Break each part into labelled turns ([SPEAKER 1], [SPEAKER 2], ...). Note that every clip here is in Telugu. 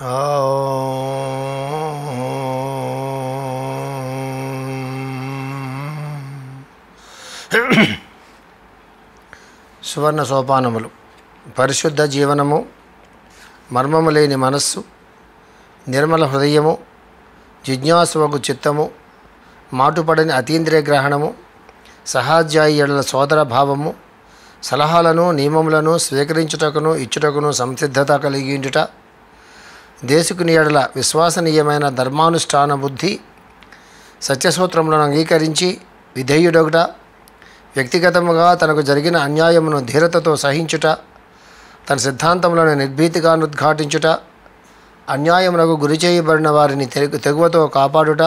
[SPEAKER 1] సువర్ణ సోపానములు పరిశుద్ధ జీవనము మర్మము లేని మనస్సు నిర్మల హృదయము జిజ్ఞాసువకు చిత్తము మాటుపడని అతీంద్రియ గ్రహణము సహాధ్యాయుల సోదర భావము సలహాలను నియమములను స్వీకరించుటకును ఇచ్చుటకును సంసిద్ధత కలిగించుట దేశకుని ఎడల విశ్వాసనీయమైన ధర్మానుష్ఠాన బుద్ధి సత్యసూత్రములను అంగీకరించి విధేయుడొకట వ్యక్తిగతముగా తనకు జరిగిన అన్యాయమును ధీరతతో సహించుట తన సిద్ధాంతములను నిర్భీతిగా ఉద్ఘాటించుట అన్యాయమునకు గురి చేయబడిన వారిని తెగు తెగువతో కాపాడుట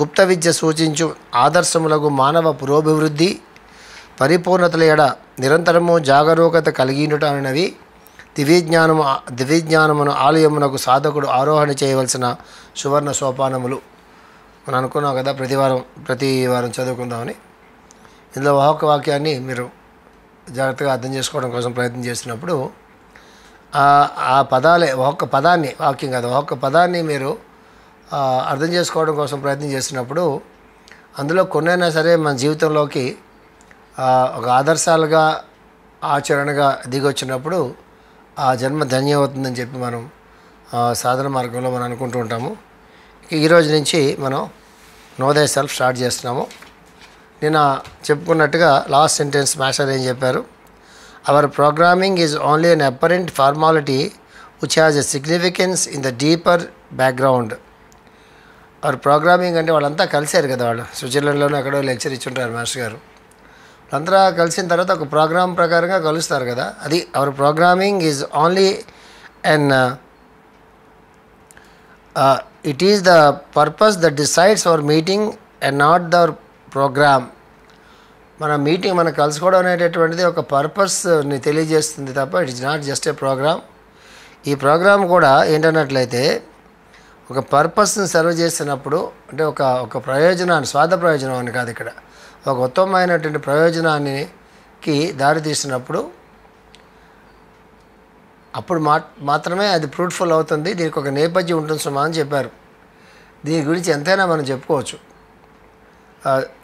[SPEAKER 1] గుప్త విద్య సూచించు ఆదర్శములకు మానవ పురోభివృద్ధి పరిపూర్ణతల ఎడ నిరంతరము జాగరూకత కలిగినట అనేవి దివ్యజ్ఞానము దివ్యజ్ఞానమును ఆలయమునకు సాధకుడు ఆరోహణ చేయవలసిన సువర్ణ సోపానములు మనం అనుకున్నాం కదా ప్రతివారం ప్రతి వారం చదువుకుందామని ఇందులో ఒక్కొక్క వాక్యాన్ని మీరు జాగ్రత్తగా అర్థం చేసుకోవడం కోసం ప్రయత్నం చేసినప్పుడు ఆ పదాలే ఒక్క పదాన్ని వాక్యం కాదు ఒక్క పదాన్ని మీరు అర్థం చేసుకోవడం కోసం ప్రయత్నం చేసినప్పుడు అందులో కొన్నైనా సరే మన జీవితంలోకి ఒక ఆదర్శాలుగా ఆచరణగా దిగొచ్చినప్పుడు ఆ జన్మ ధన్యమవుతుందని చెప్పి మనం సాధన మార్గంలో మనం అనుకుంటూ ఉంటాము ఈరోజు నుంచి మనం నోదయ సెల్ఫ్ స్టార్ట్ చేస్తున్నాము నిన్న చెప్పుకున్నట్టుగా లాస్ట్ సెంటెన్స్ మాస్టర్ ఏం చెప్పారు our programming is only an apparent formality which has a significance in the deeper background our programming అంటే వాళ్ళంతా కలిశారు కదా వాళ్ళు స్విట్జర్లాండ్లోనే అక్కడో లెక్చర్ ఇచ్చుంటారు మాస్టర్ గారు అందరూ కలిసిన తర్వాత ఒక ప్రోగ్రామ్ ప్రకారంగా కలుస్తారు కదా అది our programming is only and it is the purpose that decides our meeting and not the program మన మీటింగ్ మనం కలుసుకోవడం అనేటటువంటిది ఒక పర్పస్ని తెలియజేస్తుంది తప్ప it is not just a program ఈ ప్రోగ్రామ్ కూడా ఏంటన్నట్లయితే ఒక పర్పస్ని సర్వ్ చేసినప్పుడు అంటే ఒక ఒక ప్రయోజనాన్ని స్వార్థ ప్రయోజనం అని కాదు ఇక్కడ ఒక ఉత్తమమైనటువంటి ప్రయోజనానికి దారితీసినప్పుడు అప్పుడు మా మాత్రమే అది ఫ్రూట్ఫుల్ అవుతుంది దీనికి ఒక నేపథ్యం ఉంటుంది సుమా అని చెప్పారు దీని గురించి ఎంతైనా మనం చెప్పుకోవచ్చు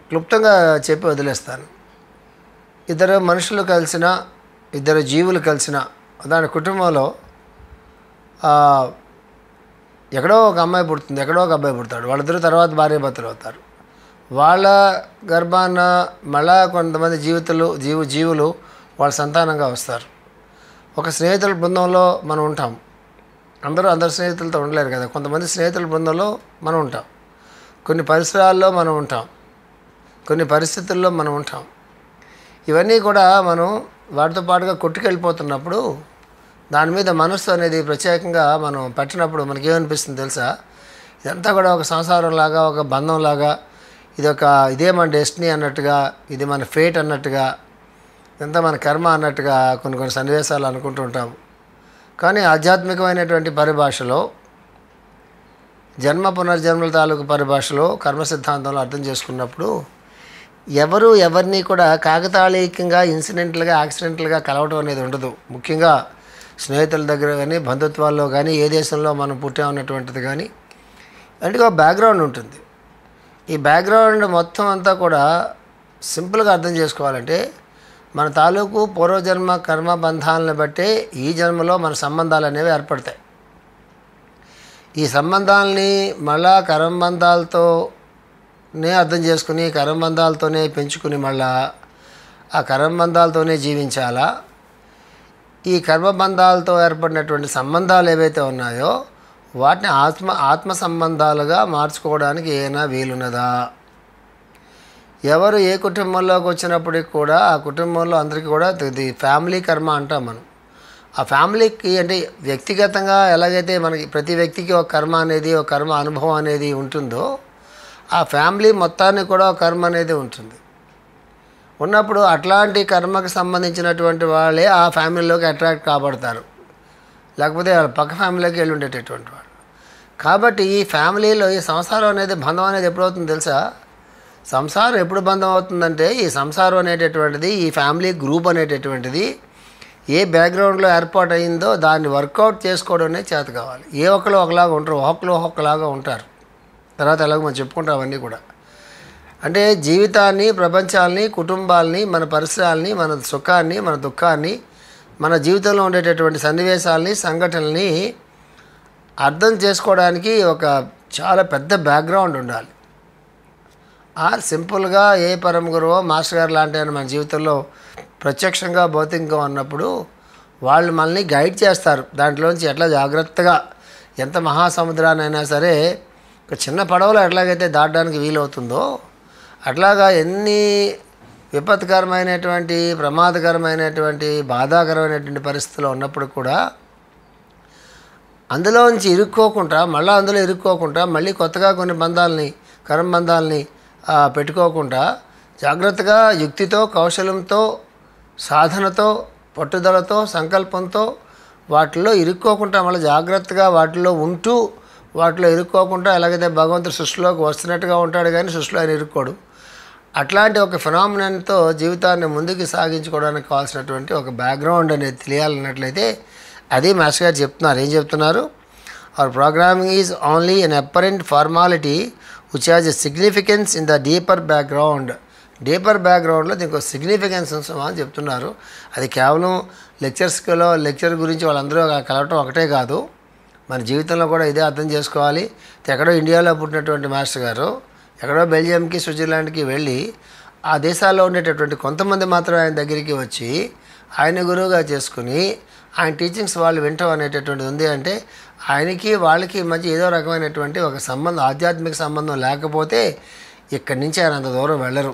[SPEAKER 1] క్లుప్తంగా చెప్పి వదిలేస్తాను ఇద్దరు మనుషులు కలిసిన ఇద్దరు జీవులు కలిసిన దాని కుటుంబంలో ఎక్కడో ఒక అమ్మాయి పుడుతుంది ఎక్కడో ఒక అబ్బాయి పుడతాడు వాళ్ళిద్దరు తర్వాత భార్య భర్తలు అవుతారు వాళ్ళ గర్భాన మళ్ళా కొంతమంది జీవితలు జీవు జీవులు వాళ్ళ సంతానంగా వస్తారు ఒక స్నేహితుల బృందంలో మనం ఉంటాం అందరూ అందరు స్నేహితులతో ఉండలేరు కదా కొంతమంది స్నేహితుల బృందంలో మనం ఉంటాం కొన్ని పరిసరాల్లో మనం ఉంటాం కొన్ని పరిస్థితుల్లో మనం ఉంటాం ఇవన్నీ కూడా మనం వాటితో పాటుగా కొట్టుకెళ్ళిపోతున్నప్పుడు దాని మీద మనస్సు అనేది ప్రత్యేకంగా మనం పెట్టినప్పుడు మనకేమనిపిస్తుంది తెలుసా ఇదంతా కూడా ఒక సంసారంలాగా ఒక బంధంలాగా ఇది ఒక ఇదే మన డెస్టినీ అన్నట్టుగా ఇది మన ఫేట్ అన్నట్టుగా ఇదంతా మన కర్మ అన్నట్టుగా కొన్ని కొన్ని సన్నివేశాలు అనుకుంటుంటాం కానీ ఆధ్యాత్మికమైనటువంటి పరిభాషలో జన్మ పునర్జన్మల తాలూకు పరిభాషలో కర్మ సిద్ధాంతంలో అర్థం చేసుకున్నప్పుడు ఎవరు ఎవరిని కూడా కాకతాళీయంగా ఇన్సిడెంట్లుగా యాక్సిడెంట్లుగా కలవడం అనేది ఉండదు ముఖ్యంగా స్నేహితుల దగ్గర కానీ బంధుత్వాల్లో కానీ ఏ దేశంలో మనం పుట్టామన్నటువంటిది కానీ అంటే ఒక బ్యాక్గ్రౌండ్ ఉంటుంది ఈ బ్యాక్గ్రౌండ్ మొత్తం అంతా కూడా సింపుల్గా అర్థం చేసుకోవాలంటే మన తాలూకు పూర్వజన్మ కర్మ బంధాలను బట్టే ఈ జన్మలో మన సంబంధాలు అనేవి ఏర్పడతాయి ఈ సంబంధాలని మళ్ళా కర్మబంధాలతోనే అర్థం చేసుకుని కర్మబంధాలతోనే పెంచుకుని మళ్ళా ఆ కర్మబంధాలతోనే జీవించాలా ఈ కర్మబంధాలతో ఏర్పడినటువంటి సంబంధాలు ఏవైతే ఉన్నాయో వాటిని ఆత్మ ఆత్మ సంబంధాలుగా మార్చుకోవడానికి ఏమైనా వీలున్నదా ఎవరు ఏ కుటుంబంలోకి వచ్చినప్పటికి కూడా ఆ కుటుంబంలో అందరికీ కూడా ఇది ఫ్యామిలీ కర్మ అంటాం మనం ఆ ఫ్యామిలీకి అంటే వ్యక్తిగతంగా ఎలాగైతే మనకి ప్రతి వ్యక్తికి ఒక కర్మ అనేది ఒక కర్మ అనుభవం అనేది ఉంటుందో ఆ ఫ్యామిలీ మొత్తాన్ని కూడా ఒక కర్మ అనేది ఉంటుంది ఉన్నప్పుడు అట్లాంటి కర్మకు సంబంధించినటువంటి వాళ్ళే ఆ ఫ్యామిలీలోకి అట్రాక్ట్ కాబడతారు లేకపోతే వాళ్ళ పక్క ఫ్యామిలీకి వెళ్ళి ఉండేటటువంటి వాళ్ళు కాబట్టి ఈ ఫ్యామిలీలో ఈ సంసారం అనేది బంధం అనేది ఎప్పుడవుతుంది తెలుసా సంసారం ఎప్పుడు బంధం అవుతుందంటే ఈ సంసారం అనేటటువంటిది ఈ ఫ్యామిలీ గ్రూప్ అనేటటువంటిది ఏ బ్యాక్గ్రౌండ్లో ఏర్పాటు అయిందో దాన్ని వర్కౌట్ చేసుకోవడమే చేత కావాలి ఏ ఒక్కరు ఒకలాగా ఉంటారు ఒక్కరు ఒక్కలాగా ఉంటారు తర్వాత ఎలాగో మనం చెప్పుకుంటాం అవన్నీ కూడా అంటే జీవితాన్ని ప్రపంచాల్ని కుటుంబాల్ని మన పరిసరాల్ని మన సుఖాన్ని మన దుఃఖాన్ని మన జీవితంలో ఉండేటటువంటి సన్నివేశాలని సంఘటనల్ని అర్థం చేసుకోవడానికి ఒక చాలా పెద్ద బ్యాక్గ్రౌండ్ ఉండాలి ఆ సింపుల్గా ఏ పరమ గురువో మాస్టర్ గారు లాంటి మన జీవితంలో ప్రత్యక్షంగా భౌతికంగా ఉన్నప్పుడు వాళ్ళు మనల్ని గైడ్ చేస్తారు దాంట్లోంచి ఎట్లా జాగ్రత్తగా ఎంత మహాసముద్రానైనా సరే ఒక చిన్న పడవలో ఎట్లాగైతే దాటడానికి వీలవుతుందో అట్లాగా ఎన్ని విపత్కరమైనటువంటి ప్రమాదకరమైనటువంటి బాధాకరమైనటువంటి పరిస్థితుల్లో ఉన్నప్పుడు కూడా అందులోంచి ఇరుక్కోకుండా మళ్ళీ అందులో ఇరుక్కోకుండా మళ్ళీ కొత్తగా కొన్ని బంధాలని బంధాలని పెట్టుకోకుండా జాగ్రత్తగా యుక్తితో కౌశలంతో సాధనతో పట్టుదలతో సంకల్పంతో వాటిలో ఇరుక్కోకుండా మళ్ళీ జాగ్రత్తగా వాటిలో ఉంటూ వాటిలో ఇరుక్కోకుండా ఎలాగైతే భగవంతుడు సృష్టిలోకి వస్తున్నట్టుగా ఉంటాడు కానీ సృష్టిలో ఆయన ఇరుక్కోడు అట్లాంటి ఒక ఫినామినన్తో జీవితాన్ని ముందుకు సాగించుకోవడానికి కావాల్సినటువంటి ఒక బ్యాక్గ్రౌండ్ అనేది తెలియాలన్నట్లయితే అదే మాస్టర్ గారు చెప్తున్నారు ఏం చెప్తున్నారు our programming is only an apparent formality which has a significance in the deeper background deeper బ్యాక్గ్రౌండ్లో దీనికి ఒక సిగ్నిఫికెన్స్ అని చెప్తున్నారు అది కేవలం లెక్చర్స్లో లెక్చర్ గురించి వాళ్ళందరూ కలవటం ఒకటే కాదు మన జీవితంలో కూడా ఇదే అర్థం చేసుకోవాలి ఎక్కడో ఇండియాలో పుట్టినటువంటి మాస్టర్ గారు ఎక్కడో బెల్జియంకి స్విట్జర్లాండ్కి వెళ్ళి ఆ దేశాల్లో ఉండేటటువంటి కొంతమంది మాత్రం ఆయన దగ్గరికి వచ్చి ఆయన గురువుగా చేసుకుని ఆయన టీచింగ్స్ వాళ్ళు వింటాం అనేటటువంటిది ఉంది అంటే ఆయనకి వాళ్ళకి మధ్య ఏదో రకమైనటువంటి ఒక సంబంధం ఆధ్యాత్మిక సంబంధం లేకపోతే ఇక్కడి నుంచి ఆయన అంత దూరం వెళ్ళరు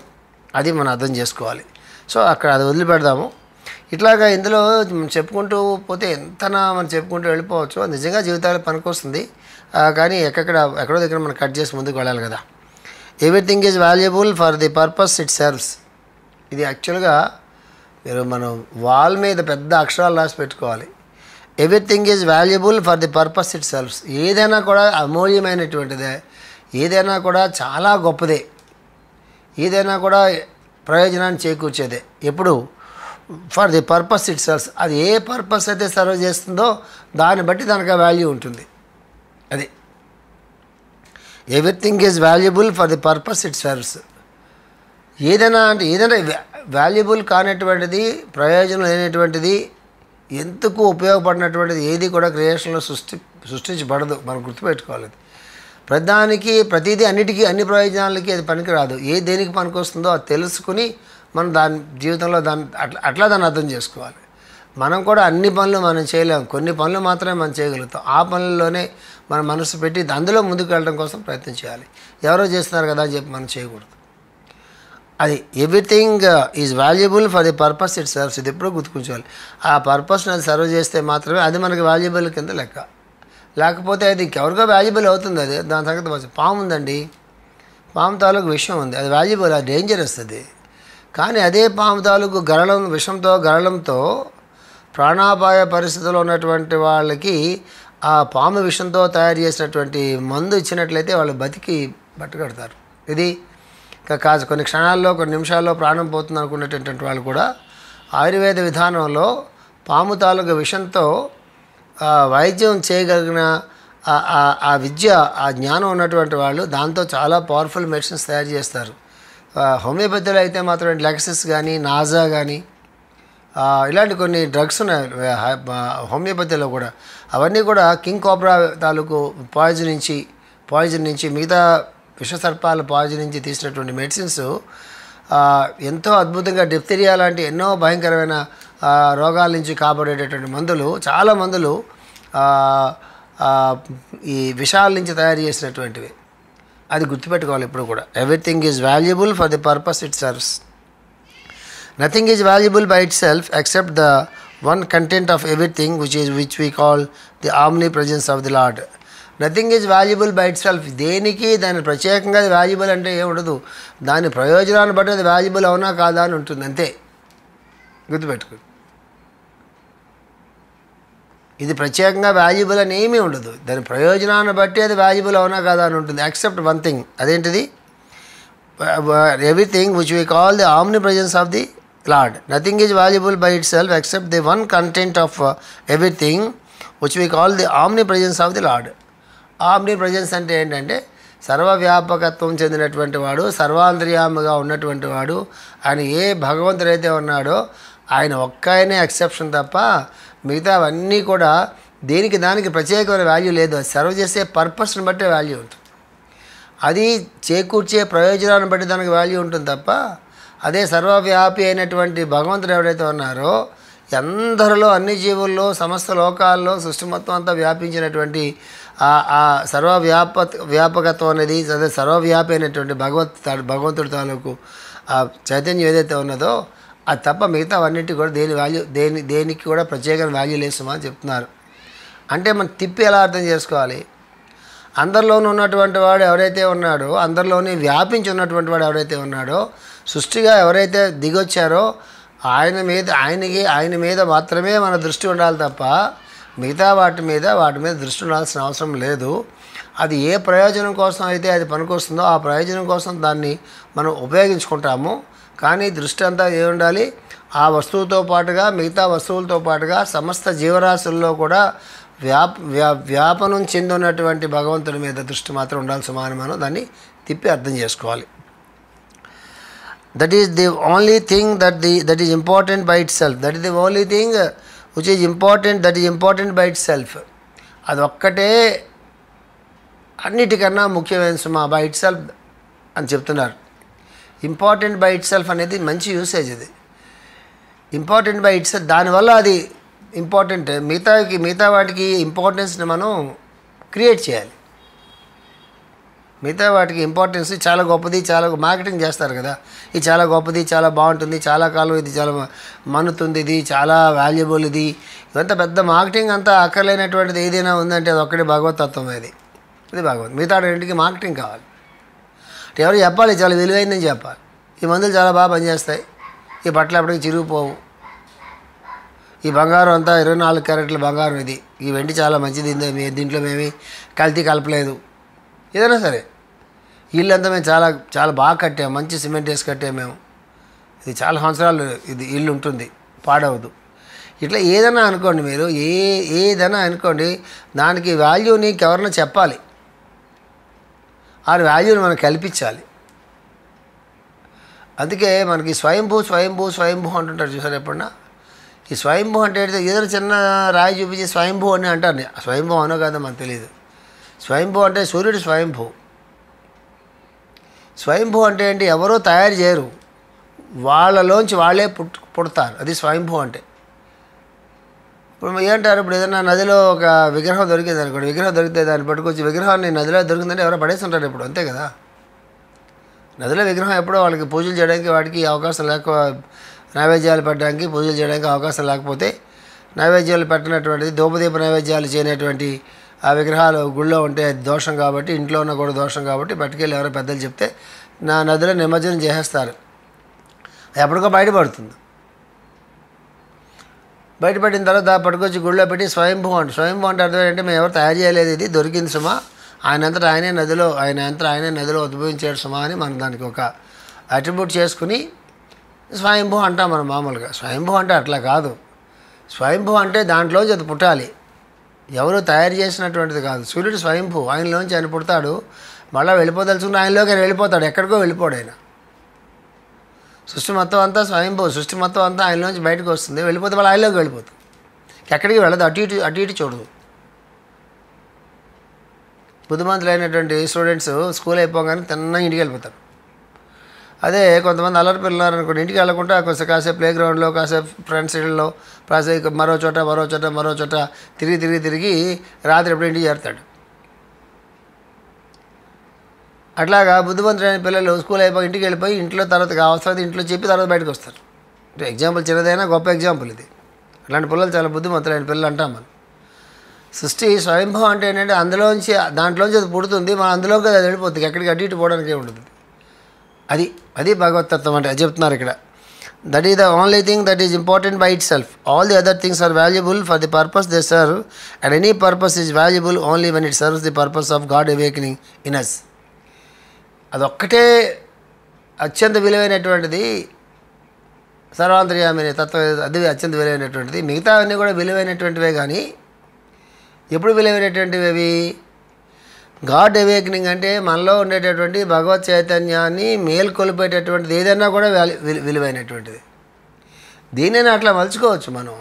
[SPEAKER 1] అది మనం అర్థం చేసుకోవాలి సో అక్కడ అది వదిలిపెడదాము ఇట్లాగా ఇందులో మనం చెప్పుకుంటూ పోతే ఎంతనా మనం చెప్పుకుంటూ వెళ్ళిపోవచ్చు నిజంగా జీవితాలు పనికొస్తుంది కానీ ఎక్కడ ఎక్కడో దగ్గర మనం కట్ చేసి ముందుకు వెళ్ళాలి కదా everything is valuable for the purpose it serves ఇది యాక్చువల్గా మీరు మనం వాల్ మీద పెద్ద అక్షరాలు రాసి పెట్టుకోవాలి everything is valuable for the purpose it serves ఏదైనా కూడా అమూల్యమైనటువంటిదే ఏదైనా కూడా చాలా గొప్పదే ఏదైనా కూడా ప్రయోజనాన్ని చేకూర్చేదే ఎప్పుడు for the purpose it serves అది ఏ పర్పస్ అయితే సర్వ్ చేస్తుందో దాన్ని బట్టి దానికి ఆ వాల్యూ ఉంటుంది అది everything is valuable for the purpose it serves ఏదైనా అంటే ఏదైనా వాల్యుబుల్ కానటువంటిది ప్రయోజనం లేనటువంటిది ఎందుకు ఉపయోగపడినటువంటిది ఏది కూడా క్రియేషన్లో సృష్టి సృష్టించబడదు మనం గుర్తుపెట్టుకోవాలి ప్రధానికి ప్రతిదీ అన్నిటికీ అన్ని ప్రయోజనాలకి అది పనికిరాదు ఏ దేనికి పనికి వస్తుందో అది తెలుసుకుని మనం దాని జీవితంలో దాన్ని అట్లా అట్లా దాన్ని అర్థం చేసుకోవాలి మనం కూడా అన్ని పనులు మనం చేయలేము కొన్ని పనులు మాత్రమే మనం చేయగలుగుతాం ఆ పనుల్లోనే మన మనసు పెట్టి అందులో ముందుకు వెళ్ళడం కోసం ప్రయత్నం చేయాలి ఎవరో చేస్తున్నారు కదా అని చెప్పి మనం చేయకూడదు అది everything is valuable for the purpose it serves ఇది ఎప్పుడూ గుర్తుకుంచాలి ఆ పర్పస్ని అది సర్వ్ చేస్తే మాత్రమే అది మనకి వాల్యుబుల్ కింద లెక్క లేకపోతే అది ఇంకెవరికో వాల్యుబుల్ అవుతుంది అది దాని సంగతి పాము ఉందండి పాము తాలూకు విషయం ఉంది అది వాల్యుబుల్ అది డేంజరస్ అది కానీ అదే పాము తాలూకు గరళం విషంతో గరళంతో ప్రాణాపాయ పరిస్థితుల్లో ఉన్నటువంటి వాళ్ళకి ఆ పాము విషంతో తయారు చేసినటువంటి మందు ఇచ్చినట్లయితే వాళ్ళు బతికి బట్టగడతారు ఇది ఇంకా కాదు కొన్ని క్షణాల్లో కొన్ని నిమిషాల్లో ప్రాణం పోతుంది అనుకునేటటువంటి వాళ్ళు కూడా ఆయుర్వేద విధానంలో పాము తాలూకు విషంతో వైద్యం చేయగలిగిన ఆ విద్య ఆ జ్ఞానం ఉన్నటువంటి వాళ్ళు దాంతో చాలా పవర్ఫుల్ మెడిసిన్స్ తయారు చేస్తారు హోమియోపతిలో అయితే మాత్రం లెక్సిస్ కానీ నాజా కానీ ఇలాంటి కొన్ని డ్రగ్స్ ఉన్నాయి హోమియోపతిలో కూడా అవన్నీ కూడా కింగ్ కోబ్రా తాలూకు పాయిజన్ నుంచి పాయిజన్ నుంచి మిగతా విషసర్పాల పాజు నుంచి తీసినటువంటి మెడిసిన్స్ ఎంతో అద్భుతంగా డిప్తెరియా లాంటి ఎన్నో భయంకరమైన రోగాల నుంచి కాపాడేటటువంటి మందులు చాలా మందులు ఈ విషాల నుంచి తయారు చేసినటువంటివి అది గుర్తుపెట్టుకోవాలి ఇప్పుడు కూడా everything is valuable for the purpose it serves nothing is valuable by itself except the one content of everything which is which we call the omnipresence of the lord nothing is valuable by itself దేనికి దాని ప్రత్యేకంగా అది వాల్యుబుల్ అంటే ఏమి ఉండదు దాని ప్రయోజనాన్ని బట్టి అది వాల్యుబుల్ అవునా కాదా అని ఉంటుంది అంతే గుర్తుపెట్టుకు ఇది ప్రత్యేకంగా వాల్యుబుల్ అని ఏమీ ఉండదు దాని ప్రయోజనాన్ని బట్టి అది వాల్యుబుల్ అవునా కాదా అని ఉంటుంది యాక్సెప్ట్ వన్ థింగ్ అదేంటిది everything which we call the omnipresence of the lord nothing is valuable by itself except the one content of everything which we call the omnipresence of the lord omnipresence అంటే ఏంటంటే సర్వవ్యాపకత్వం చెందినటువంటి వాడు సర్వాంతర్యాముగా ఉన్నటువంటి వాడు ఆయన ఏ భగవంతుడైతే ఉన్నాడో ఆయన ఒక్కయనే ఎక్సెప్షన్ తప్ప మిగతావన్నీ కూడా దేనికి దానికి ప్రత్యేకమైన వాల్యూ లేదు సర్వ్ చేసే పర్పస్ని బట్టే వాల్యూ ఉంటుంది అది చేకూర్చే ప్రయోజనాన్ని బట్టి దానికి వాల్యూ ఉంటుంది తప్ప అదే సర్వవ్యాపి అయినటువంటి భగవంతుడు ఎవరైతే ఉన్నారో ఎందరిలో అన్ని జీవుల్లో సమస్త లోకాల్లో సృష్టి మొత్తం అంతా వ్యాపించినటువంటి ఆ సర్వవ్యాప వ్యాపకత్వం అనేది అదే సర్వవ్యాపి అయినటువంటి భగవత్ భగవంతుడి తాలూకు ఆ చైతన్యం ఏదైతే ఉన్నదో అది తప్ప మిగతా అన్నింటికి కూడా దేని వాల్యూ దేని దేనికి కూడా ప్రత్యేకమైన వాల్యూ లేసుమా అని చెప్తున్నారు అంటే మనం తిప్పి ఎలా అర్థం చేసుకోవాలి అందరిలోనూ ఉన్నటువంటి వాడు ఎవరైతే ఉన్నాడో అందరిలోనే వ్యాపించి ఉన్నటువంటి వాడు ఎవరైతే ఉన్నాడో సృష్టిగా ఎవరైతే దిగొచ్చారో ఆయన మీద ఆయనకి ఆయన మీద మాత్రమే మన దృష్టి ఉండాలి తప్ప మిగతా వాటి మీద వాటి మీద దృష్టి ఉండాల్సిన అవసరం లేదు అది ఏ ప్రయోజనం కోసం అయితే అది పనికొస్తుందో ఆ ప్రయోజనం కోసం దాన్ని మనం ఉపయోగించుకుంటాము కానీ దృష్టి అంతా ఏ ఉండాలి ఆ వస్తువుతో పాటుగా మిగతా వస్తువులతో పాటుగా సమస్త జీవరాశుల్లో కూడా వ్యాప్ వ్యాపనం చెందినటువంటి భగవంతుడి మీద దృష్టి మాత్రం ఉండాల్సి అని మనం దాన్ని తిప్పి అర్థం చేసుకోవాలి that is the only thing that the that is important by itself that is the only thing which is important that is important by itself అది ఒక్కటే అన్నిటికన్నా ముఖ్యమైన సుమా బై ఇట్ సెల్ఫ్ అని చెప్తున్నారు ఇంపార్టెంట్ బై ఇట్ సెల్ఫ్ అనేది మంచి యూసేజ్ ఇది ఇంపార్టెంట్ బై ఇట్ సెల్ఫ్ దానివల్ల అది ఇంపార్టెంట్ మిగతాకి మిగతా వాటికి ఇంపార్టెన్స్ని మనం క్రియేట్ చేయాలి మిగతా వాటికి ఇంపార్టెన్స్ చాలా గొప్పది చాలా మార్కెటింగ్ చేస్తారు కదా ఇది చాలా గొప్పది చాలా బాగుంటుంది చాలా కాలం ఇది చాలా మన్నుతుంది ఇది చాలా వాల్యుబుల్ ఇది ఇవంతా పెద్ద మార్కెటింగ్ అంతా అక్కర్లేనటువంటిది ఏదైనా ఉందంటే అది ఒక్కడే భగవతత్వం అది ఇది భగవత్ మిగతా రెండుకి మార్కెటింగ్ కావాలి అంటే ఎవరు చెప్పాలి చాలా విలువైందని చెప్పాలి ఈ మందులు చాలా బాగా పనిచేస్తాయి ఈ బట్టలు ఎప్పటికీ చిరిగిపోవు ఈ బంగారం అంతా ఇరవై నాలుగు క్యారెట్ల బంగారం ఇది ఈ వెండి చాలా మంచిది దీంట్లో మేమేమి కల్తీ కలపలేదు ఏదైనా సరే ఇల్లంతా మేము చాలా చాలా బాగా కట్టాము మంచి సిమెంట్ వేసి కట్టాము మేము ఇది చాలా సంవత్సరాలు ఇది ఇల్లు ఉంటుంది పాడవదు ఇట్లా ఏదైనా అనుకోండి మీరు ఏ ఏదైనా అనుకోండి దానికి నీకు ఎవరన్నా చెప్పాలి ఆ వాల్యూని మనం కల్పించాలి అందుకే మనకి స్వయంభూ స్వయంభూ స్వయంభూ అంటుంటారు చూసారు ఎప్పుడన్నా ఈ స్వయంభూ అంటే ఏదైనా చిన్న రాయి చూపించి స్వయంభూ అని అంటారు స్వయంభూ అనో కదా మనకు తెలియదు స్వయంభూ అంటే సూర్యుడు స్వయంభూ స్వయంభూ అంటే ఏంటి ఎవరో తయారు చేయరు వాళ్ళలోంచి వాళ్ళే పుట్టు పుడతారు అది స్వయంభూ అంటే ఇప్పుడు ఏంటారు ఇప్పుడు ఏదైనా నదిలో ఒక విగ్రహం దొరికింది అనుకోండి విగ్రహం దొరికితే దాన్ని పట్టుకొచ్చి విగ్రహాన్ని నదిలో దొరికిందంటే ఎవరో పడేస్తుంటారు ఇప్పుడు అంతే కదా నదిలో విగ్రహం ఎప్పుడో వాళ్ళకి పూజలు చేయడానికి వాటికి అవకాశం లేక నైవేద్యాలు పెట్టడానికి పూజలు చేయడానికి అవకాశం లేకపోతే నైవేద్యాలు పెట్టినటువంటి దోపదీప నైవేద్యాలు చేయనటువంటి ఆ విగ్రహాలు గుళ్ళో ఉంటే దోషం కాబట్టి ఇంట్లో ఉన్న కూడా దోషం కాబట్టి పట్టుకెళ్ళి ఎవరో పెద్దలు చెప్తే నా నదిలో నిమజ్జనం చేసేస్తారు ఎప్పటికో బయటపడుతుంది బయటపడిన తర్వాత పట్టుకొచ్చి గుళ్ళో పెట్టి స్వయంభూ అంటే స్వయంభూ అంటే అర్థం ఏంటంటే మేము ఎవరు తయారు చేయలేదు ఇది దొరికింది సుమా అంతా ఆయనే నదిలో ఆయన అంతా ఆయనే నదిలో ఉద్భవించాడు సుమా అని మనం దానికి ఒక అట్రిబ్యూట్ చేసుకుని స్వయంభూ అంటాం మనం మామూలుగా స్వయంభూ అంటే అట్లా కాదు స్వయంభూ అంటే దాంట్లో అది పుట్టాలి ఎవరు తయారు చేసినటువంటిది కాదు సూర్యుడు స్వయంపు ఆయనలోంచి ఆయన పుడతాడు మళ్ళీ వెళ్ళిపోదలుచుకున్న ఆయనలోకి ఆయన వెళ్ళిపోతాడు ఎక్కడికో వెళ్ళిపోడు ఆయన సృష్టి మొత్తం అంతా స్వయంపు సృష్టి మొత్తం అంతా ఆయనలోంచి బయటకు వస్తుంది వెళ్ళిపోతే మళ్ళీ ఆయనలోకి వెళ్ళిపోతుంది ఎక్కడికి వెళ్ళదు అటు ఇటు అటు ఇటు చూడదు బుద్ధిమంతులైనటువంటి స్టూడెంట్స్ స్కూల్ అయిపోగానే తిన్న ఇంటికి వెళ్ళిపోతారు అదే కొంతమంది అల్లరి పిల్లలు అనుకోండి ఇంటికి వెళ్ళకుండా కొంచెం కాసేపు ప్లే గ్రౌండ్లో కాసేపు ఫ్రెండ్స్ ఇళ్ళలో కాసేపు మరో చోట మరో చోట మరో చోట తిరిగి తిరిగి తిరిగి రాత్రి ఎప్పుడు ఇంటికి చేరుతాడు అట్లాగా బుద్ధిమంతులైన పిల్లలు స్కూల్ అయిపోయి ఇంటికి వెళ్ళిపోయి ఇంట్లో తర్వాత అవసరం ఇంట్లో చెప్పి తర్వాత బయటకు వస్తారు అంటే ఎగ్జాంపుల్ చిన్నదైనా గొప్ప ఎగ్జాంపుల్ ఇది అలాంటి పిల్లలు చాలా బుద్ధిమంతులైన పిల్లలు అంటాం మనం సృష్టి స్వయంభవం అంటే ఏంటంటే అందులోంచి దాంట్లోంచి అది పుడుతుంది మనం అందులోకి అది వెళ్ళిపోతుంది ఎక్కడికి అటు ఇటు పోవడానికి ఉంటుంది అది అది భగవతత్వం అంటే అది చెప్తున్నారు ఇక్కడ that is the only thing that is important by itself all the other things are valuable for the purpose they serve and any purpose is valuable only when it serves the purpose of God awakening in us అదొక్కటే అత్యంత విలువైనటువంటిది సర్వాంతర్యామి తత్వ అది అత్యంత విలువైనటువంటిది మిగతా అన్నీ కూడా విలువైనటువంటివే కానీ ఎప్పుడు విలువైనటువంటివి అవి గాడ్ అవేకనింగ్ అంటే మనలో ఉండేటటువంటి భగవత్ చైతన్యాన్ని మేల్కొల్పేటటువంటిది ఏదైనా కూడా విలువైనటువంటిది దేనైనా అట్లా మలుచుకోవచ్చు మనం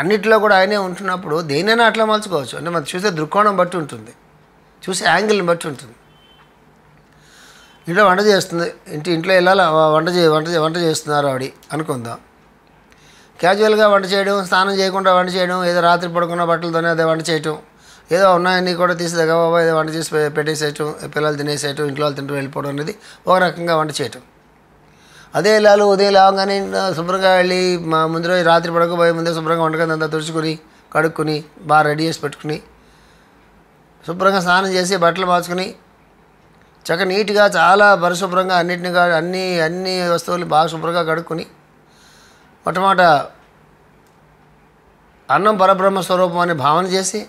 [SPEAKER 1] అన్నిటిలో కూడా ఆయనే ఉంటున్నప్పుడు దేనైనా అట్లా మలుచుకోవచ్చు అంటే మనం చూసే దృక్కోణం బట్టి ఉంటుంది చూసే యాంగిల్ని బట్టి ఉంటుంది ఇంట్లో వంట చేస్తుంది ఇంటి ఇంట్లో వెళ్ళాలా వంట చే వంట వంట చేస్తున్నారు ఆవిడ అనుకుందాం క్యాజువల్గా వంట చేయడం స్నానం చేయకుండా వంట చేయడం ఏదో రాత్రి పడుకున్న బట్టలతోనే అదే వంట చేయటం ఏదో ఉన్నాయన్నీ కూడా తీసి బాబా ఏదో వంట చేసి పెట్టేసేయటం పిల్లలు తినేసేయటం ఇంట్లో వాళ్ళు తింటూ వెళ్ళిపోవడం అనేది ఒక రకంగా వంట చేయటం అదే లాలు ఉదయం లేవగానే శుభ్రంగా వెళ్ళి మా ముందు రోజు రాత్రి పడకపోయే ముందే శుభ్రంగా వంటకం అంతా తుడుచుకుని కడుక్కుని బాగా రెడీ చేసి పెట్టుకుని శుభ్రంగా స్నానం చేసి బట్టలు మార్చుకుని చక్క నీట్గా చాలా పరిశుభ్రంగా అన్నిటిని అన్ని అన్ని వస్తువులు బాగా శుభ్రంగా కడుక్కుని మొట్టమొదట అన్నం పరబ్రహ్మ స్వరూపం అనే భావన చేసి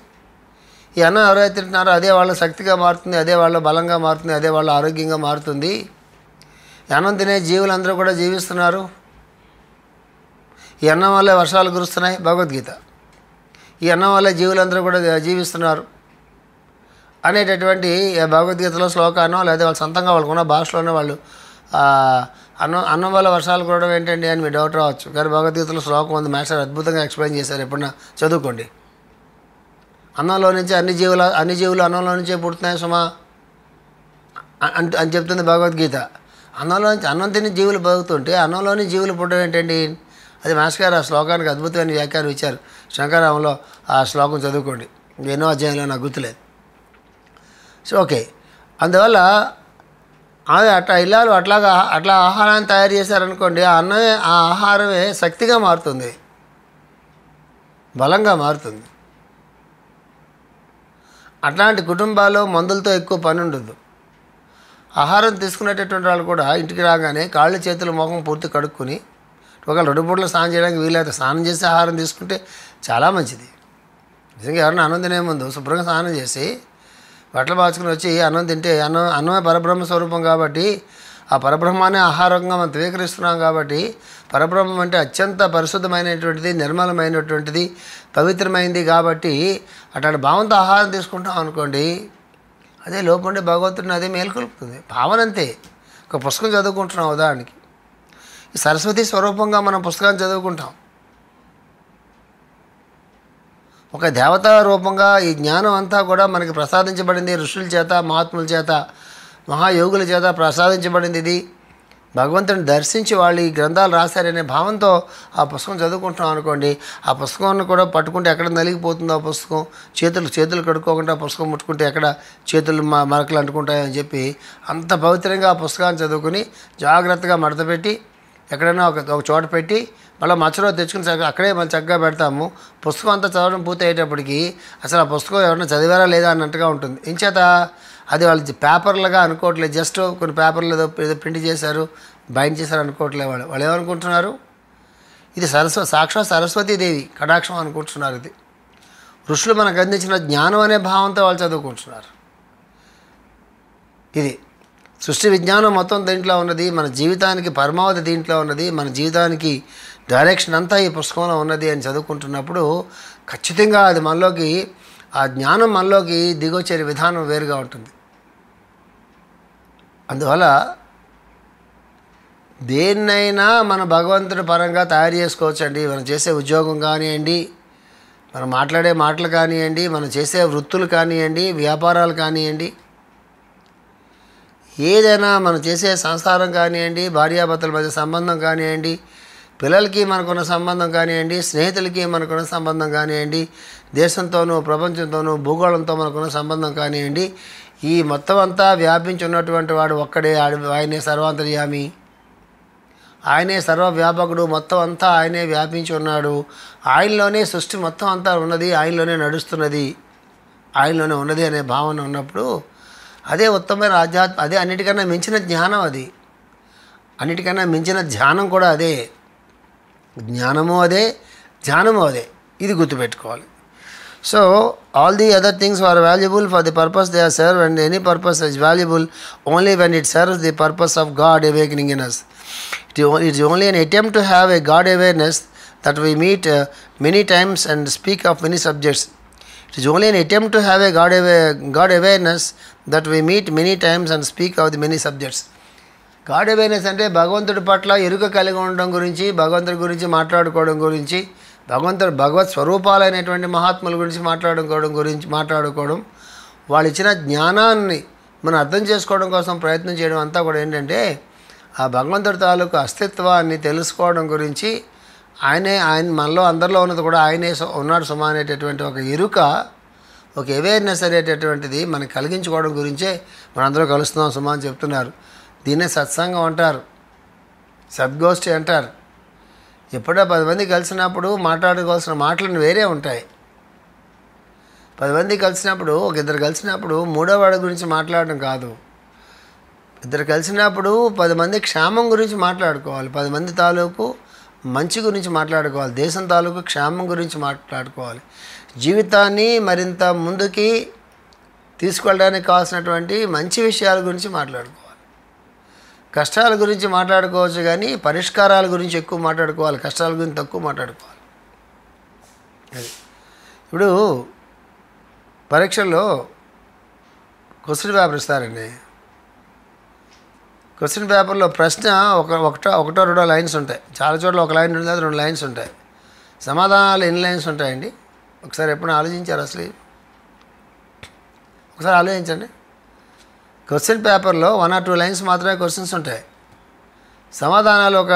[SPEAKER 1] ఈ అన్నం ఎవరైతే తింటున్నారో అదే వాళ్ళ శక్తిగా మారుతుంది అదే వాళ్ళ బలంగా మారుతుంది అదే వాళ్ళ ఆరోగ్యంగా మారుతుంది అన్నం తినే జీవులందరూ కూడా జీవిస్తున్నారు ఈ అన్నం వల్లే వర్షాలు కురుస్తున్నాయి భగవద్గీత ఈ అన్నం వల్ల జీవులందరూ కూడా జీవిస్తున్నారు అనేటటువంటి భగవద్గీతలో శ్లోకానో లేదా వాళ్ళ సొంతంగా వాళ్ళకున్న భాషలోనే వాళ్ళు అన్నం అన్నం వల్ల వర్షాలు కూడా ఏంటండి అని మీ డౌట్ రావచ్చు కానీ భగవద్గీతలో శ్లోకం ఉంది మాస్టర్ అద్భుతంగా ఎక్స్ప్లెయిన్ చేశారు ఎప్పుడన్నా చదువుకోండి అన్నంలో నుంచి అన్ని జీవులు అన్ని జీవులు అన్నంలో నుంచే పుడుతున్నాయి సుమా అంటు అని చెప్తుంది భగవద్గీత అన్నంలో నుంచి అన్నం తిని జీవులు బతుకుతుంటే అన్నంలోని జీవులు పుట్టడం ఏంటండి అది మాస్టర్ ఆ శ్లోకానికి అద్భుతమైన వ్యాఖ్యానం ఇచ్చారు శంకరారంలో ఆ శ్లోకం చదువుకోండి ఎన్నో అధ్యాయంలో నాకు గుర్తులేదు సో ఓకే అందువల్ల అదే అట్లా ఇల్లాలు అట్లాగా అట్లా ఆహారాన్ని తయారు చేశారనుకోండి ఆ అన్నమే ఆ ఆహారమే శక్తిగా మారుతుంది బలంగా మారుతుంది అట్లాంటి కుటుంబాల్లో మందులతో ఎక్కువ పని ఉండదు ఆహారం తీసుకునేటటువంటి వాళ్ళు కూడా ఇంటికి రాగానే కాళ్ళు చేతులు ముఖం పూర్తి కడుక్కుని ఒకవేళ రెండు పూటలు స్నానం చేయడానికి వీలైతే స్నానం చేసి ఆహారం తీసుకుంటే చాలా మంచిది నిజంగా ఎవరైనా అన్నం ముందు శుభ్రంగా స్నానం చేసి బట్టలు మార్చుకుని వచ్చి అన్నం తింటే అన్నం అన్నమే పరబ్రహ్మ స్వరూపం కాబట్టి ఆ పరబ్రహ్మాన్ని ఆహారంగా మనం స్వీకరిస్తున్నాం కాబట్టి పరబ్రహ్మం అంటే అత్యంత పరిశుద్ధమైనటువంటిది నిర్మలమైనటువంటిది పవిత్రమైంది కాబట్టి అట్లాంటి భావంతో ఆహారం తీసుకుంటాం అనుకోండి అదే లోపండి భగవంతుడిని అదే మేల్కొల్పుతుంది భావన అంతే ఒక పుస్తకం చదువుకుంటున్నాం ఉదాహరణకి సరస్వతి స్వరూపంగా మనం పుస్తకాన్ని చదువుకుంటాం ఒక దేవతా రూపంగా ఈ జ్ఞానం అంతా కూడా మనకి ప్రసాదించబడింది ఋషుల చేత మహాత్ముల చేత మహాయోగుల చేత ప్రసాదించబడింది ఇది భగవంతుని దర్శించి వాళ్ళు ఈ గ్రంథాలు రాశారనే భావంతో ఆ పుస్తకం చదువుకుంటున్నాం అనుకోండి ఆ పుస్తకాన్ని కూడా పట్టుకుంటే ఎక్కడ నలిగిపోతుందో ఆ పుస్తకం చేతులు చేతులు కడుక్కోకుండా పుస్తకం ముట్టుకుంటే ఎక్కడ చేతులు మా మరకలు అంటుకుంటాయని చెప్పి అంత పవిత్రంగా ఆ పుస్తకాన్ని చదువుకుని జాగ్రత్తగా మడతపెట్టి ఎక్కడైనా ఒక ఒక చోట పెట్టి మళ్ళీ మచ్చలో తెచ్చుకుని చక్కగా అక్కడే మనం చక్కగా పెడతాము పుస్తకం అంతా చదవడం పూర్తి అయ్యేటప్పటికి అసలు ఆ పుస్తకం ఎవరైనా చదివారా లేదా అన్నట్టుగా ఉంటుంది ఇంచేత అది వాళ్ళు పేపర్లుగా అనుకోవట్లేదు జస్ట్ కొన్ని పేపర్లు ఏదో ఏదో ప్రింట్ చేశారు బైండ్ చేశారు అనుకోవట్లేదు వాళ్ళు వాళ్ళు ఏమనుకుంటున్నారు ఇది సరస్వ సాక్షాత్ సరస్వతీదేవి కటాక్షం అనుకుంటున్నారు ఇది ఋషులు మనకు అందించిన జ్ఞానం అనే భావంతో వాళ్ళు చదువుకుంటున్నారు ఇది సృష్టి విజ్ఞానం మొత్తం దీంట్లో ఉన్నది మన జీవితానికి పరమావధి దీంట్లో ఉన్నది మన జీవితానికి డైరెక్షన్ అంతా ఈ పుస్తకంలో ఉన్నది అని చదువుకుంటున్నప్పుడు ఖచ్చితంగా అది మనలోకి ఆ జ్ఞానం మనలోకి దిగొచ్చే విధానం వేరుగా ఉంటుంది అందువల్ల దేన్నైనా మన భగవంతుడి పరంగా తయారు చేసుకోవచ్చండి మనం చేసే ఉద్యోగం కానివ్వండి మనం మాట్లాడే మాటలు కానివ్వండి మనం చేసే వృత్తులు కానివ్వండి వ్యాపారాలు కానివ్వండి ఏదైనా మనం చేసే సంసారం కానివ్వండి భార్యాభర్తల మధ్య సంబంధం కానివ్వండి పిల్లలకి మనకున్న సంబంధం కానివ్వండి స్నేహితులకి మనకున్న సంబంధం కానివ్వండి దేశంతోనూ ప్రపంచంతోనూ భూగోళంతో మనకున్న సంబంధం కానివ్వండి ఈ మొత్తం అంతా వ్యాపించి ఉన్నటువంటి వాడు ఒక్కడే ఆయనే సర్వాంతర్యామి ఆయనే సర్వవ్యాపకుడు మొత్తం అంతా ఆయనే వ్యాపించి ఉన్నాడు ఆయనలోనే సృష్టి మొత్తం అంతా ఉన్నది ఆయనలోనే నడుస్తున్నది ఆయనలోనే ఉన్నది అనే భావన ఉన్నప్పుడు అదే ఉత్తమమైన ఆధ్యాత్మ అదే అన్నిటికన్నా మించిన జ్ఞానం అది అన్నిటికన్నా మించిన ధ్యానం కూడా అదే జ్ఞానము అదే ధ్యానము అదే ఇది గుర్తుపెట్టుకోవాలి So, all the other things are valuable for the purpose they are served, and any purpose is valuable only when it serves the purpose of God awakening in us. It is only an attempt to have a God awareness that we meet uh, many times and speak of many subjects. It is only an attempt to have a God, God awareness that we meet many times and speak of the many subjects. God awareness అంటే భగవంతుడి పట్ల ఎరుక కలిగి ఉండడం గురించి భగవంతుడి గురించి భగవంతుడు భగవత్ స్వరూపాలైనటువంటి మహాత్ముల గురించి మాట్లాడుకోవడం గురించి మాట్లాడుకోవడం వాళ్ళు ఇచ్చిన జ్ఞానాన్ని మనం అర్థం చేసుకోవడం కోసం ప్రయత్నం చేయడం అంతా కూడా ఏంటంటే ఆ భగవంతుడి తాలూకు అస్తిత్వాన్ని తెలుసుకోవడం గురించి ఆయనే ఆయన మనలో అందరిలో ఉన్నది కూడా ఆయనే ఉన్నాడు సుమా అనేటటువంటి ఒక ఎరుక ఒక అవేర్నెస్ అనేటటువంటిది మనం కలిగించుకోవడం గురించే మనందరూ కలుస్తున్నాం సుమా అని చెప్తున్నారు దీన్నే సత్సంగం అంటారు సద్గోష్ఠి అంటారు ఎప్పుడో పది మంది కలిసినప్పుడు మాట్లాడుకోవాల్సిన మాటలను వేరే ఉంటాయి పది మంది కలిసినప్పుడు ఒక ఇద్దరు కలిసినప్పుడు మూడో వాడి గురించి మాట్లాడడం కాదు ఇద్దరు కలిసినప్పుడు పది మంది క్షేమం గురించి మాట్లాడుకోవాలి పది మంది తాలూకు మంచి గురించి మాట్లాడుకోవాలి దేశం తాలూకు క్షేమం గురించి మాట్లాడుకోవాలి జీవితాన్ని మరింత ముందుకి తీసుకెళ్ళడానికి కావాల్సినటువంటి మంచి విషయాల గురించి మాట్లాడుకోవాలి కష్టాల గురించి మాట్లాడుకోవచ్చు కానీ పరిష్కారాల గురించి ఎక్కువ మాట్లాడుకోవాలి కష్టాల గురించి తక్కువ మాట్లాడుకోవాలి అది ఇప్పుడు పరీక్షల్లో క్వశ్చన్ పేపర్ ఇస్తారండి క్వశ్చన్ పేపర్లో ప్రశ్న ఒక ఒకటో ఒకటో రెండో లైన్స్ ఉంటాయి చాలా చోట్ల ఒక లైన్ ఉంటుంది రెండు లైన్స్ ఉంటాయి సమాధానాలు ఎన్ని లైన్స్ ఉంటాయండి ఒకసారి ఎప్పుడు ఆలోచించారు అసలు ఒకసారి ఆలోచించండి క్వశ్చన్ పేపర్లో వన్ ఆర్ టూ లైన్స్ మాత్రమే క్వశ్చన్స్ ఉంటాయి సమాధానాలు ఒక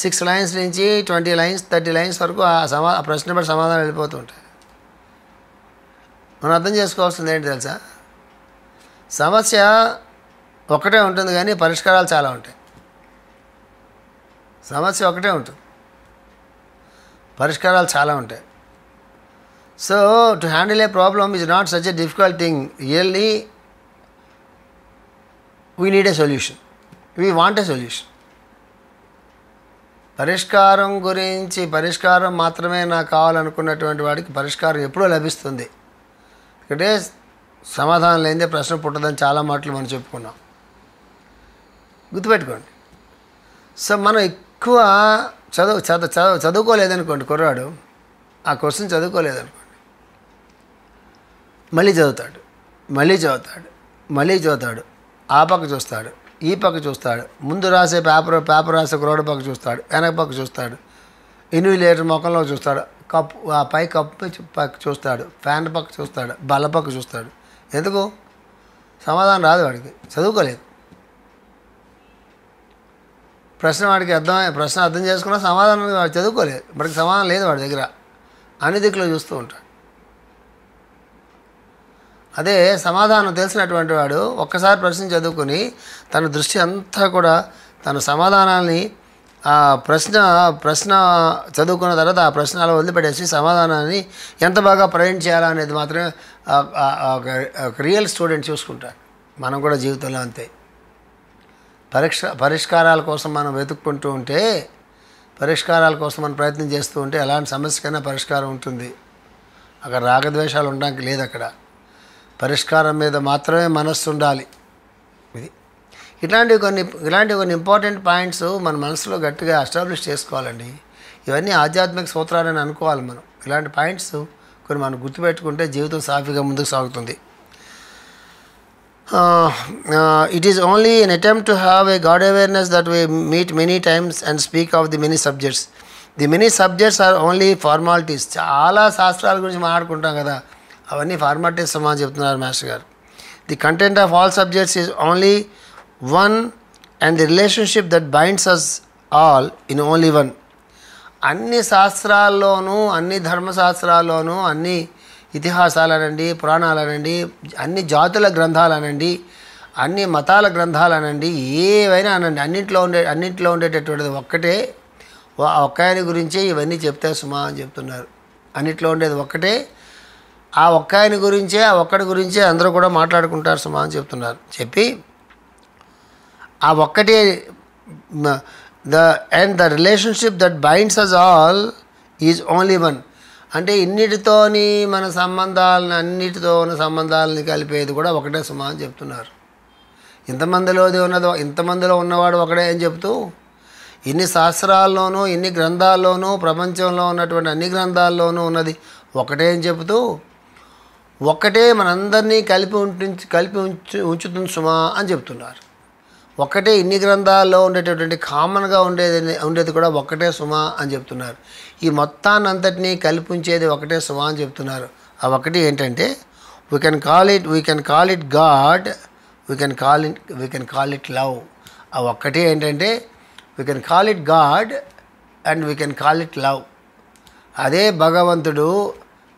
[SPEAKER 1] సిక్స్ లైన్స్ నుంచి ట్వంటీ లైన్స్ థర్టీ లైన్స్ వరకు ఆ సమా ప్రశ్న బట్టి సమాధానం వెళ్ళిపోతూ ఉంటాయి మనం అర్థం చేసుకోవాల్సింది ఏంటి తెలుసా సమస్య ఒకటే ఉంటుంది కానీ పరిష్కారాలు చాలా ఉంటాయి సమస్య ఒకటే ఉంటుంది పరిష్కారాలు చాలా ఉంటాయి so to handle a problem is not such a difficult thing really we need a solution we want a solution పరిష్కారం గురించి పరిష్కారం మాత్రమే నాకు కావాలనుకున్నటువంటి వాడికి పరిష్కారం ఎప్పుడూ లభిస్తుంది ఎందుకంటే సమాధానం లేదే ప్రశ్న పుట్టదని చాలా మాటలు మనం చెప్పుకున్నాం గుర్తుపెట్టుకోండి సో మనం ఎక్కువ చదువు చదువు చదువు చదువుకోలేదనుకోండి కుర్రాడు ఆ క్వశ్చన్ చదువుకోలేదనుకోండి మళ్ళీ చదువుతాడు మళ్ళీ చదువుతాడు మళ్ళీ చదువుతాడు ఆ పక్క చూస్తాడు ఈ పక్క చూస్తాడు ముందు రాసే పేపర్ పేపర్ రాసే రోడ్డు పక్క చూస్తాడు వెనక పక్క చూస్తాడు ఇన్విలేటర్ ముఖంలో చూస్తాడు కప్పు ఆ పై కప్పు పక్క చూస్తాడు ఫ్యాన్ పక్క చూస్తాడు బల్ల పక్క చూస్తాడు ఎందుకు సమాధానం రాదు వాడికి చదువుకోలేదు ప్రశ్న వాడికి అర్థమై ప్రశ్న అర్థం చేసుకున్నా సమాధానం చదువుకోలేదు వాడికి సమాధానం లేదు వాడి దగ్గర అన్ని దిక్కులో చూస్తూ ఉంటాడు అదే సమాధానం తెలిసినటువంటి వాడు ఒక్కసారి ప్రశ్న చదువుకుని తన దృష్టి అంతా కూడా తన సమాధానాన్ని ఆ ప్రశ్న ప్రశ్న చదువుకున్న తర్వాత ఆ ప్రశ్నలు వదిలిపెట్టేసి సమాధానాన్ని ఎంత బాగా ప్రజెంట్ చేయాలనేది అనేది మాత్రమే రియల్ స్టూడెంట్ చూసుకుంటారు మనం కూడా జీవితంలో అంతే పరిష్క పరిష్కారాల కోసం మనం వెతుక్కుంటూ ఉంటే పరిష్కారాల కోసం మనం ప్రయత్నం చేస్తూ ఉంటే ఎలాంటి సమస్యకైనా పరిష్కారం ఉంటుంది అక్కడ రాగద్వేషాలు ఉండడానికి లేదు అక్కడ పరిష్కారం మీద మాత్రమే మనస్సు ఉండాలి ఇది ఇలాంటి కొన్ని ఇలాంటి కొన్ని ఇంపార్టెంట్ పాయింట్స్ మన మనసులో గట్టిగా ఎస్టాబ్లిష్ చేసుకోవాలండి ఇవన్నీ ఆధ్యాత్మిక సూత్రాలని అనుకోవాలి మనం ఇలాంటి పాయింట్స్ కొన్ని మనం గుర్తుపెట్టుకుంటే జీవితం సాఫీగా ముందుకు సాగుతుంది it is only an attempt to have a God awareness that we meet many times and speak of the many subjects the many subjects are only formalities చాలా శాస్త్రాల గురించి మాట్లాడుకుంటాం కదా అవన్నీ ఫార్మాలిటీస్ సమా చెప్తున్నారు మాస్టర్ గారు the content of all subjects is only one and the relationship that binds us all in only one అన్ని శాస్త్రాల్లోనూ అన్ని ధర్మశాస్త్రాల్లోనూ అన్ని ఇతిహాసాలనండి పురాణాలనండి అన్ని జాతుల గ్రంథాలనండి అన్ని మతాల గ్రంథాలనండి ఏవైనా అనండి అన్నింటిలో ఉండే అన్నింటిలో ఉండేటటువంటిది ఒక్కటే ఒక్క ఆయన గురించే ఇవన్నీ చెప్తే సుమా అని చెప్తున్నారు అన్నింటిలో ఉండేది ఒక్కటే ఆ ఒక్క ఆయన గురించే ఆ ఒక్కడి గురించే అందరూ కూడా మాట్లాడుకుంటారు సుమా అని చెప్తున్నారు చెప్పి ఆ ఒక్కటి the and the relationship that binds us all is only one అంటే ఇన్నిటితోని మన సంబంధాలను అన్నిటితో ఉన్న సంబంధాలని కలిపేది కూడా ఒకటే సుమా అని చెప్తున్నారు ఇంతమందిలోది ఉన్నదో ఇంతమందిలో ఉన్నవాడు ఒకడే అని చెప్తూ ఇన్ని శాస్త్రాల్లోనూ ఇన్ని గ్రంథాల్లోనూ ప్రపంచంలో ఉన్నటువంటి అన్ని గ్రంథాల్లోనూ ఉన్నది ఒకటే అని చెబుతూ ఒక్కటే మనందరినీ కలిపి ఉంచి కలిపి ఉంచు ఉంచుతుంది సుమా అని చెప్తున్నారు ఒక్కటే ఇన్ని గ్రంథాల్లో ఉండేటటువంటి కామన్గా ఉండేది ఉండేది కూడా ఒక్కటే సుమా అని చెప్తున్నారు ఈ మొత్తాన్ని అంతటినీ కలిపి ఉంచేది ఒకటే సుమా అని చెప్తున్నారు ఆ ఒకటి ఏంటంటే we can call it we can call it God we can call it we can call it love ఆ ఒక్కటే ఏంటంటే we can call it God and we can call it love అదే భగవంతుడు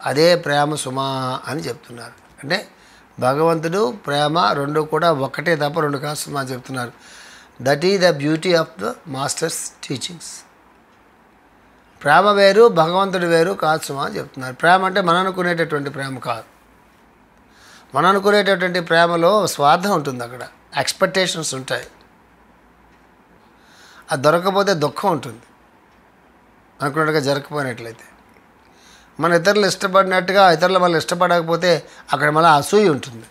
[SPEAKER 1] అదే ప్రేమ సుమా అని చెప్తున్నారు అంటే భగవంతుడు ప్రేమ రెండు కూడా ఒక్కటే తప్ప రెండు కాదు సుమా చెప్తున్నారు that is the beauty of the master's teachings ప్రేమ వేరు భగవంతుడు వేరు కాదు సుమా చెప్తున్నారు ప్రేమ అంటే మనం అనుకునేటటువంటి ప్రేమ కాదు మనం అనుకునేటటువంటి ప్రేమలో స్వార్థం ఉంటుంది అక్కడ ఎక్స్పెక్టేషన్స్ ఉంటాయి అది దొరకపోతే దుఃఖం ఉంటుంది అనుకున్నట్టుగా జరగకపోయినట్లయితే మన ఇతరులు ఇష్టపడినట్టుగా ఇతరులు మళ్ళీ ఇష్టపడకపోతే అక్కడ మళ్ళీ అసూయి ఉంటుంది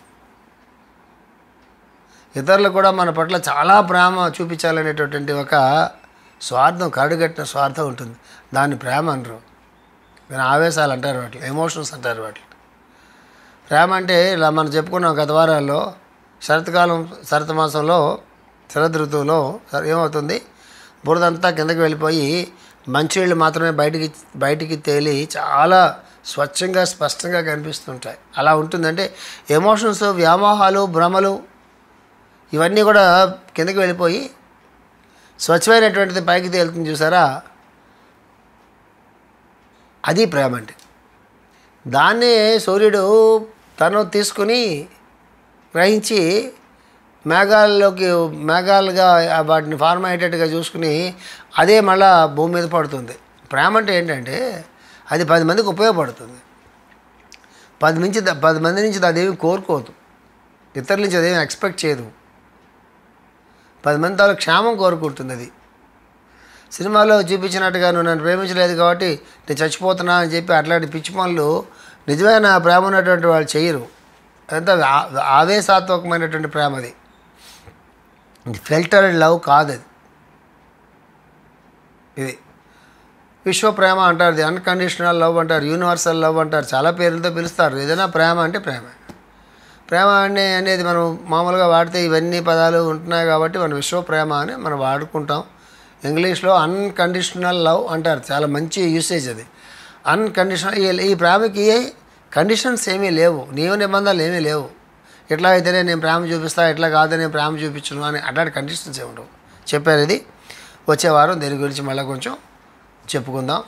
[SPEAKER 1] ఇతరులు కూడా మన పట్ల చాలా ప్రేమ చూపించాలనేటటువంటి ఒక స్వార్థం కరుడుగట్టిన స్వార్థం ఉంటుంది దాన్ని ప్రేమ అనరు దాని ఆవేశాలు అంటారు వాటిని ఎమోషన్స్ అంటారు వాటిని ప్రేమ అంటే ఇలా మనం చెప్పుకున్నాం గత వారాల్లో శరత్కాలం శరత్ మాసంలో శరద్ ఋతువులో ఏమవుతుంది బురదంతా కిందకి వెళ్ళిపోయి మంచినీళ్ళు మాత్రమే బయటికి బయటికి తేలి చాలా స్వచ్ఛంగా స్పష్టంగా కనిపిస్తుంటాయి అలా ఉంటుందంటే ఎమోషన్స్ వ్యామోహాలు భ్రమలు ఇవన్నీ కూడా కిందకి వెళ్ళిపోయి స్వచ్ఛమైనటువంటిది పైకి తేలుతుంది చూసారా అది ప్రేమ అంటే దాన్నే సూర్యుడు తను తీసుకుని గ్రహించి మేఘాల్లోకి మేఘాలుగా వాటిని ఫార్మ్ అయ్యేటట్టుగా చూసుకుని అదే మళ్ళా భూమి మీద పడుతుంది ప్రేమ అంటే ఏంటంటే అది పది మందికి ఉపయోగపడుతుంది పది నుంచి పది మంది నుంచి అదేమి కోరుకోదు ఇతరుల నుంచి అదేమి ఎక్స్పెక్ట్ చేయదు పది మంది తాలూ క్షేమం కోరుకుంటుంది అది సినిమాలో చూపించినట్టుగా నువ్వు నన్ను ప్రేమించలేదు కాబట్టి నేను చచ్చిపోతున్నా అని చెప్పి అట్లాంటి పిచ్చి పనులు నిజమైన ప్రేమ ఉన్నటువంటి వాళ్ళు చేయరు అదంతా ఆవేశాత్మకమైనటువంటి ప్రేమ అది ఫిల్టర్డ్ లవ్ కాదు అది ఇది విశ్వ ప్రేమ అంటారు ఇది అన్కండిషనల్ లవ్ అంటారు యూనివర్సల్ లవ్ అంటారు చాలా పేర్లతో పిలుస్తారు ఏదైనా ప్రేమ అంటే ప్రేమ ప్రేమ అనే అనేది మనం మామూలుగా వాడితే ఇవన్నీ పదాలు ఉంటున్నాయి కాబట్టి మనం విశ్వ ప్రేమ అని మనం వాడుకుంటాం ఇంగ్లీష్లో అన్కండిషనల్ లవ్ అంటారు చాలా మంచి యూసేజ్ అది అన్కండిషనల్ ఈ ప్రేమకి కండిషన్స్ ఏమీ లేవు నియమ నిబంధనలు ఏమీ లేవు ఎట్లా అయితేనే నేను ప్రేమ చూపిస్తా ఎట్లా కాదు నేను ప్రేమ చూపించను అని అట్లాంటి కండిషన్స్ ఏమి ఉండవు చెప్పారు ఇది వచ్చే వారం దీని గురించి మళ్ళీ కొంచెం చెప్పుకుందాం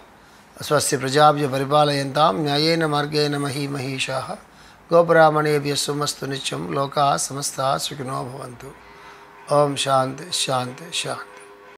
[SPEAKER 1] స్వస్తి ప్రజాభ్య పరిపాలయంతాం న్యాయేన మార్గేణ మహీ మహీషా గోపురామణేభ్య సుమస్తు నిత్యం లోకా సమస్త సుఖినో భవంతు ఓం శాంతి శాంతి శాంతి